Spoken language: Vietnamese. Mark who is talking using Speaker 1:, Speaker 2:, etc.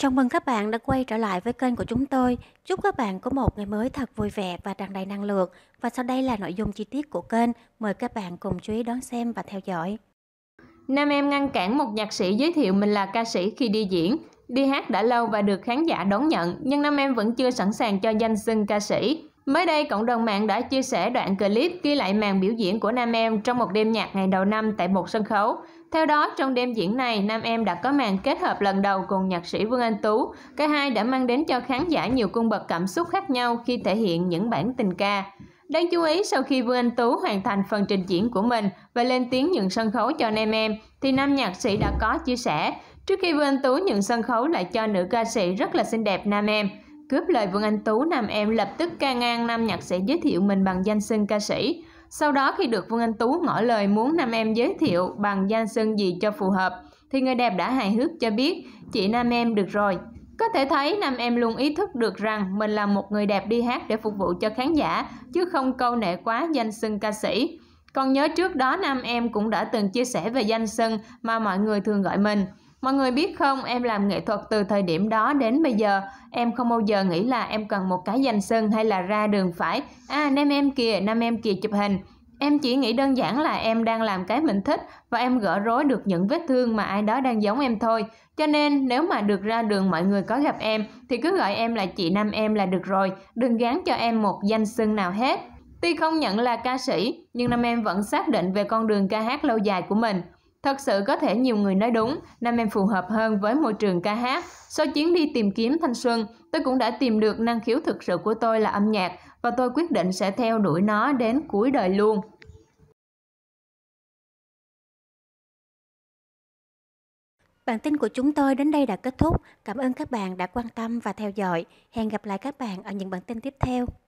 Speaker 1: Chào mừng các bạn đã quay trở lại với kênh của chúng tôi. Chúc các bạn có một ngày mới thật vui vẻ và tràn đầy năng lượng. Và sau đây là nội dung chi tiết của kênh. Mời các bạn cùng chú ý đón xem và theo
Speaker 2: dõi. Nam em ngăn cản một nhạc sĩ giới thiệu mình là ca sĩ khi đi diễn. Đi hát đã lâu và được khán giả đón nhận, nhưng Nam em vẫn chưa sẵn sàng cho danh xưng ca sĩ. Mới đây, cộng đồng mạng đã chia sẻ đoạn clip ghi lại màn biểu diễn của Nam Em trong một đêm nhạc ngày đầu năm tại một sân khấu. Theo đó, trong đêm diễn này, Nam Em đã có màn kết hợp lần đầu cùng nhạc sĩ Vương Anh Tú. Cả hai đã mang đến cho khán giả nhiều cung bậc cảm xúc khác nhau khi thể hiện những bản tình ca. Đáng chú ý, sau khi Vương Anh Tú hoàn thành phần trình diễn của mình và lên tiếng nhận sân khấu cho Nam Em, thì nam nhạc sĩ đã có chia sẻ, trước khi Vương Anh Tú nhận sân khấu lại cho nữ ca sĩ rất là xinh đẹp Nam Em, Cướp lời Vương Anh Tú, nam em lập tức ca ngang nam nhạc sĩ giới thiệu mình bằng danh xưng ca sĩ. Sau đó khi được Vương Anh Tú ngỏ lời muốn nam em giới thiệu bằng danh xưng gì cho phù hợp, thì người đẹp đã hài hước cho biết chị nam em được rồi. Có thể thấy nam em luôn ý thức được rằng mình là một người đẹp đi hát để phục vụ cho khán giả, chứ không câu nệ quá danh xưng ca sĩ. Còn nhớ trước đó nam em cũng đã từng chia sẻ về danh xưng mà mọi người thường gọi mình. Mọi người biết không, em làm nghệ thuật từ thời điểm đó đến bây giờ, em không bao giờ nghĩ là em cần một cái danh sưng hay là ra đường phải, à nam em kìa, nam em kìa chụp hình. Em chỉ nghĩ đơn giản là em đang làm cái mình thích và em gỡ rối được những vết thương mà ai đó đang giống em thôi. Cho nên nếu mà được ra đường mọi người có gặp em thì cứ gọi em là chị Nam em là được rồi, đừng gán cho em một danh xưng nào hết. Tuy không nhận là ca sĩ, nhưng Nam em vẫn xác định về con đường ca hát lâu dài của mình. Thật sự có thể nhiều người nói đúng, nam em phù hợp hơn với môi trường ca hát. Sau chuyến đi tìm kiếm thanh xuân, tôi cũng đã tìm được năng khiếu thực sự của tôi là âm nhạc và tôi quyết định sẽ theo đuổi nó đến cuối đời luôn.
Speaker 1: Bản tin của chúng tôi đến đây đã kết thúc. Cảm ơn các bạn đã quan tâm và theo dõi. Hẹn gặp lại các bạn ở những bản tin tiếp theo.